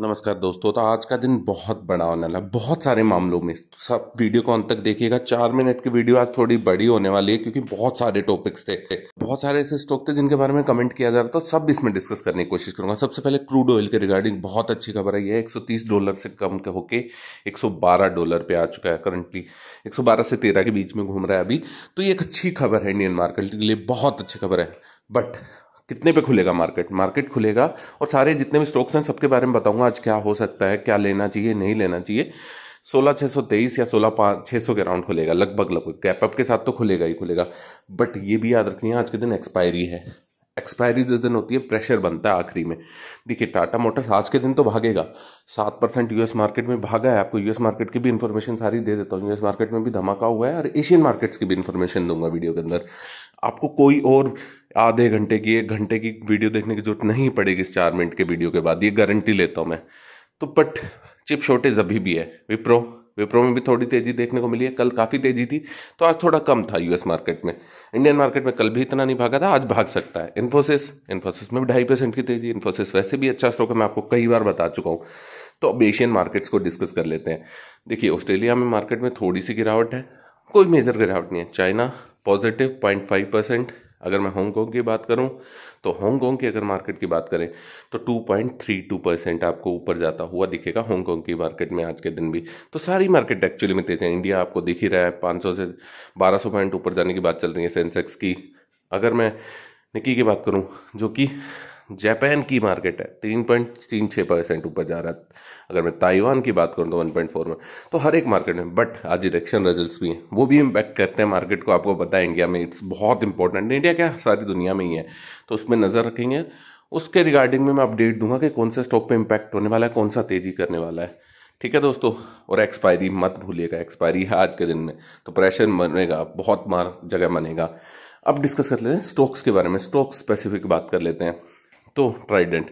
नमस्कार दोस्तों तो आज का दिन बहुत बड़ा होने वाला बहुत सारे मामलों में सब वीडियो को अंत तक देखिएगा चार मिनट की वीडियो आज थोड़ी बड़ी होने वाली है क्योंकि बहुत सारे टॉपिक्स थे बहुत सारे ऐसे स्टॉक थे जिनके बारे में कमेंट किया जा रहा था तो सब इसमें डिस्कस करने की कोशिश करूंगा सबसे पहले क्रूड ऑयल के रिगार्डिंग बहुत अच्छी खबर है यह 130 डॉलर से कम के होकर एक डॉलर पे आ चुका है करंटली एक से तेरह के बीच में घूम रहा है अभी तो ये एक अच्छी खबर है इंडियन मार्केट के लिए बहुत अच्छी खबर है बट कितने पे खुलेगा मार्केट मार्केट खुलेगा और सारे जितने भी स्टॉक्स हैं सबके बारे में बताऊंगा आज क्या हो सकता है क्या लेना चाहिए नहीं लेना चाहिए सोलह छः सौ तेईस या सोलह पाँच छः सौ के अराउंड खुलेगा लगभग लगभग कैपअप के साथ तो खुलेगा ही खुलेगा बट ये भी याद रखनी है आज के दिन एक्सपायरी है एक्सपायरी जिस दिन होती है प्रेशर बनता है आखिरी में देखिए टाटा मोटर्स आज के दिन तो भागेगा सात परसेंट यूएस मार्केट में भागा है आपको यूएस मार्केट की भी इन्फॉर्मेशन सारी दे देता हूँ यूएस मार्केट में भी धमाका हुआ है और एशियन मार्केट्स की भी इन्फॉर्मेशन दूंगा वीडियो के अंदर आपको कोई और आधे घंटे की एक घंटे की वीडियो देखने की जरूरत नहीं पड़ेगी इस चार मिनट के वीडियो के बाद ये गारंटी लेता हूँ मैं तो बट चिप शॉर्टेज अभी भी है विप्रो विप्रो में भी थोड़ी तेजी देखने को मिली है कल काफ़ी तेजी थी तो आज थोड़ा कम था यूएस मार्केट में इंडियन मार्केट में कल भी इतना नहीं भागा था आज भाग सकता है इन्फोसिस इन्फोसिस में भी ढाई परसेंट की तेजी इन्फोसिस वैसे भी अच्छा स्टॉक है मैं आपको कई बार बता चुका हूँ तो अब एशियन मार्केट्स को डिस्कस कर लेते हैं देखिए ऑस्ट्रेलिया में मार्केट में थोड़ी सी गिरावट है कोई मेजर गिरावट नहीं है China positive point five percent अगर मैं हांगकॉन्ग की बात करूं तो हांगकॉन्ग की अगर मार्केट की बात करें तो 2.32 परसेंट आपको ऊपर जाता हुआ दिखेगा हांगकॉन्ग की मार्केट में आज के दिन भी तो सारी मार्केट एक्चुअली में तेज है इंडिया आपको दिख ही रहा है 500 से 1200 पॉइंट ऊपर जाने की बात चल रही है सेंसेक्स की अगर मैं निकी की बात करूँ जो कि जापान की मार्केट है तीन पॉइंट तीन छः परसेंट ऊपर जा रहा है अगर मैं ताइवान की बात करूँ तो वन पॉइंट फोर में तो हर एक मार्केट में बट आज इलेक्शन रिजल्ट भी हैं वो भी इम्पैक्ट करते हैं मार्केट को आपको पता है इंडिया में इट्स बहुत इंपॉर्टेंट इंडिया क्या सारी दुनिया में ही है तो उसमें नज़र रखेंगे उसके रिगार्डिंग में मैं अपडेट दूंगा कि कौन सा स्टॉक पे इम्पैक्ट होने वाला है कौन सा तेज़ी करने वाला है ठीक है दोस्तों और एक्सपायरी मत भूलिएगा एक्सपायरी है आज के दिन में तो प्रेशर बनेगा बहुत मार जगह बनेगा अब डिस्कस कर लेते हैं स्टॉक्स के बारे में स्टॉक्स स्पेसिफिक बात कर लेते हैं तो ट्राइडेंट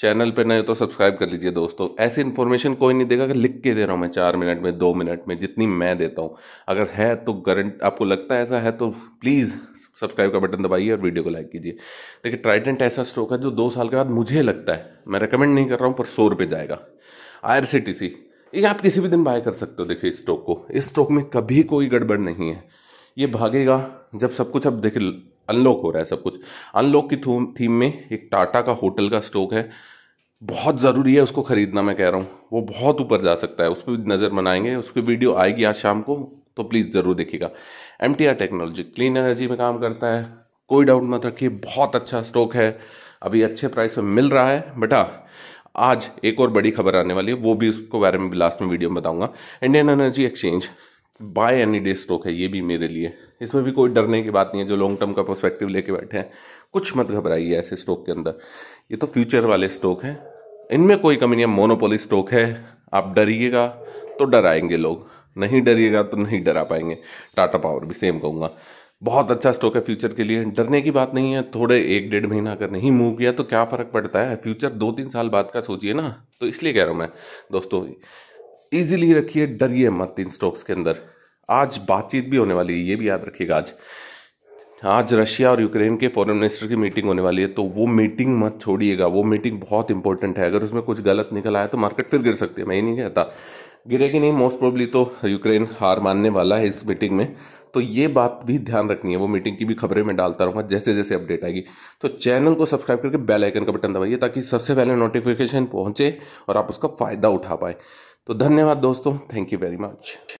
चैनल पे नए तो सब्सक्राइब कर लीजिए दोस्तों ऐसी इन्फॉर्मेशन कोई नहीं देगा कि लिख के दे रहा हूँ मैं चार मिनट में दो मिनट में जितनी मैं देता हूँ अगर है तो गारंट आपको लगता है ऐसा है तो प्लीज़ सब्सक्राइब का बटन दबाइए और वीडियो को लाइक कीजिए देखिए ट्राइडेंट ऐसा स्टॉक है जो दो साल के बाद मुझे लगता है मैं रिकमेंड नहीं कर रहा हूँ पर सौ रुपये जाएगा आई ये आप किसी भी दिन बाय कर सकते हो देखिए इस स्टॉक को इस स्टॉक में कभी कोई गड़बड़ नहीं है ये भागेगा जब सब कुछ अब देखिए अनलॉक हो रहा है सब कुछ अनलॉक की थीम में एक टाटा का होटल का स्टॉक है बहुत ज़रूरी है उसको ख़रीदना मैं कह रहा हूँ वो बहुत ऊपर जा सकता है उस पर नज़र बनाएंगे उस पर वीडियो आएगी आज शाम को तो प्लीज़ ज़रूर देखिएगा एम टेक्नोलॉजी क्लीन एनर्जी में काम करता है कोई डाउट मत रखिए बहुत अच्छा स्टॉक है अभी अच्छे प्राइस में मिल रहा है बेटा हाँ, आज एक और बड़ी खबर आने वाली है वो भी उसको बारे में लास्ट में वीडियो में बताऊंगा Indian energy exchange buy any day stock है ये भी मेरे लिए इसमें भी कोई डरने की बात नहीं है जो लॉन्ग टर्म का प्रोस्पेक्टिव लेके बैठे हैं कुछ मत घबराइए ऐसे स्टॉक के अंदर ये तो फ्यूचर वाले स्टॉक हैं इनमें कोई कमी नहीं है मोनोपोली स्टॉक है आप डरिएगा तो डराएंगे लोग नहीं डरिएगा तो नहीं डरा पाएंगे टाटा पावर भी सेम कहूँगा बहुत अच्छा स्टॉक है फ्यूचर के लिए डरने की बात नहीं है थोड़े एक डेढ़ महीना अगर नहीं मूव किया तो क्या फ़र्क पड़ता है फ्यूचर दो तीन साल बाद का सोचिए ना तो इसलिए कह रहा हूँ मैं दोस्तों इजीली रखिए डरिए मत इन स्टॉक्स के अंदर आज बातचीत भी होने वाली है ये भी याद रखिएगा आज आज रशिया और यूक्रेन के फॉरेन मिनिस्टर की मीटिंग होने वाली है तो वो मीटिंग मत छोड़िएगा वो मीटिंग बहुत इंपॉर्टेंट है अगर उसमें कुछ गलत निकल आया तो मार्केट फिर गिर सकती है मैं ही नहीं कहता गिरेगी नहीं मोस्ट प्रोबली तो यूक्रेन हार मानने वाला है इस मीटिंग में तो ये बात भी ध्यान रखनी है वो मीटिंग की भी खबरें मैं डालता रहूँगा जैसे जैसे अपडेट आएगी तो चैनल को सब्सक्राइब करके बेल आइकन का बटन दबाइए ताकि सबसे पहले नोटिफिकेशन पहुंचे और आप उसका फ़ायदा उठा पाए तो धन्यवाद दोस्तों थैंक यू वेरी मच